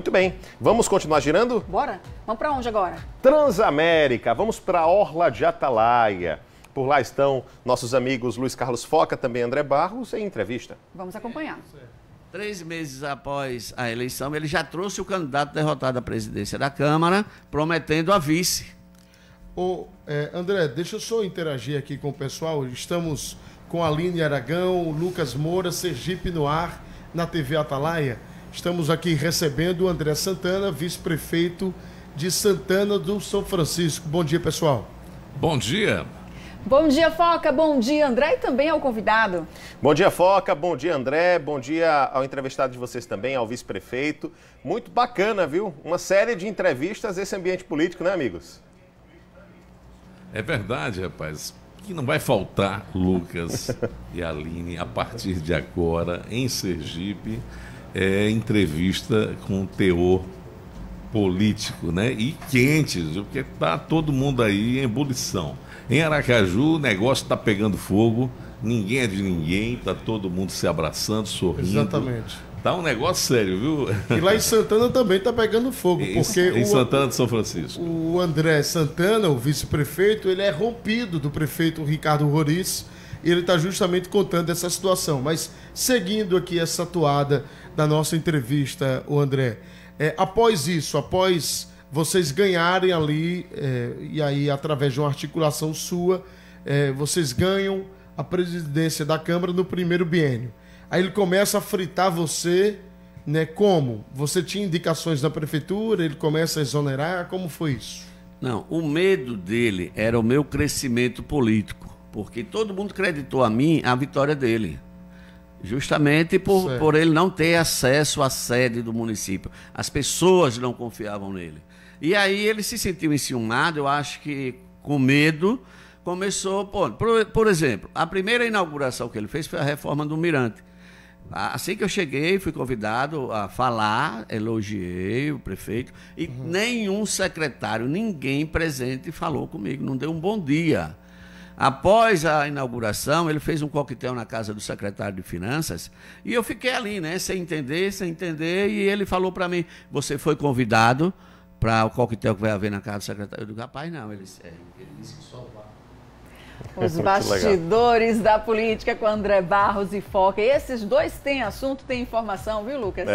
Muito bem, vamos continuar girando? Bora? Vamos para onde agora? Transamérica, vamos para a Orla de Atalaia. Por lá estão nossos amigos Luiz Carlos Foca, também André Barros, em entrevista. Vamos acompanhar. É, Três meses após a eleição, ele já trouxe o candidato derrotado à presidência da Câmara, prometendo a vice. Ô, é, André, deixa eu só interagir aqui com o pessoal. Estamos com a Aline Aragão, Lucas Moura, Sergipe no ar, na TV Atalaia. Estamos aqui recebendo o André Santana, vice-prefeito de Santana do São Francisco. Bom dia, pessoal. Bom dia. Bom dia, Foca. Bom dia, André, e também ao convidado. Bom dia, Foca. Bom dia, André. Bom dia ao entrevistado de vocês também, ao vice-prefeito. Muito bacana, viu? Uma série de entrevistas esse ambiente político, né, amigos? É verdade, rapaz. Que não vai faltar Lucas e Aline a partir de agora em Sergipe é entrevista com teor político, né? E quente, porque tá todo mundo aí em ebulição. Em Aracaju, o negócio está pegando fogo, ninguém é de ninguém, tá todo mundo se abraçando, sorrindo. Exatamente. Tá um negócio sério, viu? E lá em Santana também tá pegando fogo, porque em, em o, Santana de São Francisco. O André Santana, o vice-prefeito, ele é rompido do prefeito Ricardo Roriz, e ele está justamente contando essa situação. Mas seguindo aqui essa toada da nossa entrevista, o André, é, após isso, após vocês ganharem ali, é, e aí através de uma articulação sua, é, vocês ganham a presidência da Câmara no primeiro biênio. Aí ele começa a fritar você, né? Como? Você tinha indicações da prefeitura, ele começa a exonerar, como foi isso? Não, o medo dele era o meu crescimento político, porque todo mundo creditou a mim a vitória dele. Justamente por, por ele não ter acesso à sede do município. As pessoas não confiavam nele. E aí ele se sentiu enciumado, eu acho que com medo, começou. por, por exemplo, a primeira inauguração que ele fez foi a reforma do Mirante. Assim que eu cheguei, fui convidado a falar, elogiei o prefeito e uhum. nenhum secretário, ninguém presente falou comigo, não deu um bom dia. Após a inauguração, ele fez um coquetel na casa do secretário de Finanças e eu fiquei ali, né, sem entender, sem entender, e ele falou para mim: "Você foi convidado para o coquetel que vai haver na casa do secretário". Eu digo: "Rapaz, não, ele, é, ele disse que só vai é Os bastidores da política com André Barros e Foca. E esses dois têm assunto, têm informação, viu, Lucas? É.